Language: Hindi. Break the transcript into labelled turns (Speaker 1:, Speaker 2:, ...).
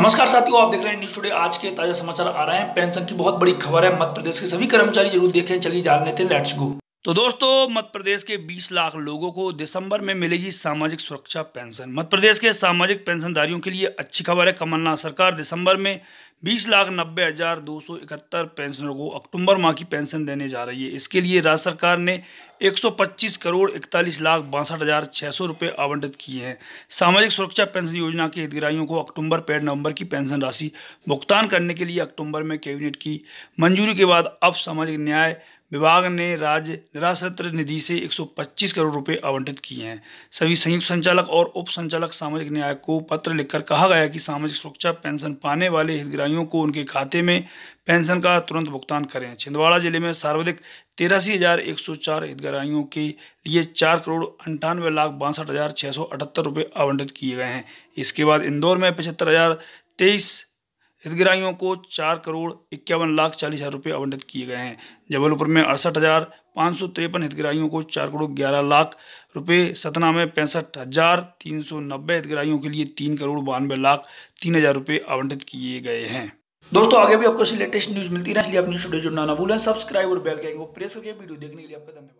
Speaker 1: नमस्कार साथियों आप देख रहे हैं न्यूज टुडे आज के ताजा समाचार आ रहे हैं पेंशन की बहुत बड़ी खबर है मध्य प्रदेश के सभी कर्मचारी जरूर देखें चलिए जान लेते हैं लेट्स गो तो दोस्तों मध्य प्रदेश के 20 लाख लोगों को दिसंबर में मिलेगी सामाजिक सुरक्षा पेंशन मध्य प्रदेश के सामाजिक पेंशनधारियों के लिए अच्छी खबर है कमलनाथ सरकार दिसंबर में बीस लाख नब्बे हजार दो सौ इकहत्तर पेंशनरों को अक्टूबर माह की पेंशन देने जा रही है इसके लिए राज्य सरकार ने 125 करोड़ इकतालीस लाख बासठ हजार छः सौ रुपये आवंटित किए हैं सामाजिक सुरक्षा पेंशन योजना के हितग्राहियों को अक्टूबर पेड नवंबर की पेंशन राशि भुगतान करने के लिए अक्टूबर में कैबिनेट की मंजूरी के बाद अब सामाजिक न्याय विभाग ने राज्य निराशत्र निधि से 125 करोड़ रुपए आवंटित किए हैं सभी संयुक्त संचालक और उप संचालक सामाजिक न्याय को पत्र लिखकर कहा गया कि सामाजिक सुरक्षा पेंशन पाने वाले हितग्राहियों को उनके खाते में पेंशन का तुरंत भुगतान करें छिंदवाड़ा जिले में सर्वाधिक तिरासी हज़ार एक सौ चार हितग्राहियों के लिए चार करोड़ अंठानवे लाख बासठ हज़ार छः सौ अठहत्तर रुपये आवंटित किए गए हैं इसके बाद इंदौर में पचहत्तर हज़ार तेईस हितग्राहियों को चार करोड़ इक्यावन लाख चालीस हज़ार रुपये आवंटित किए गए हैं जबलपुर में अड़सठ हज़ार पाँच सौ तिरपन हितग्राहियों को चार करोड़ ग्यारह लाख रुपये सतना में पैंसठ हज़ार तीन सौ नब्बे हितग्राहियों के लिए तीन करोड़ बानवे लाख तीन हज़ार रुपये आवंटित किए गए हैं दोस्तों आगे भी आपको लेटेस्ट न्यूज़ मिलती रहे इसलिए अपनी स्टूडियो जुड़ना ना भूलें सब्सक्राइब और बेल के प्रेस करके वीडियो देखने के लिए आपका धन्यवाद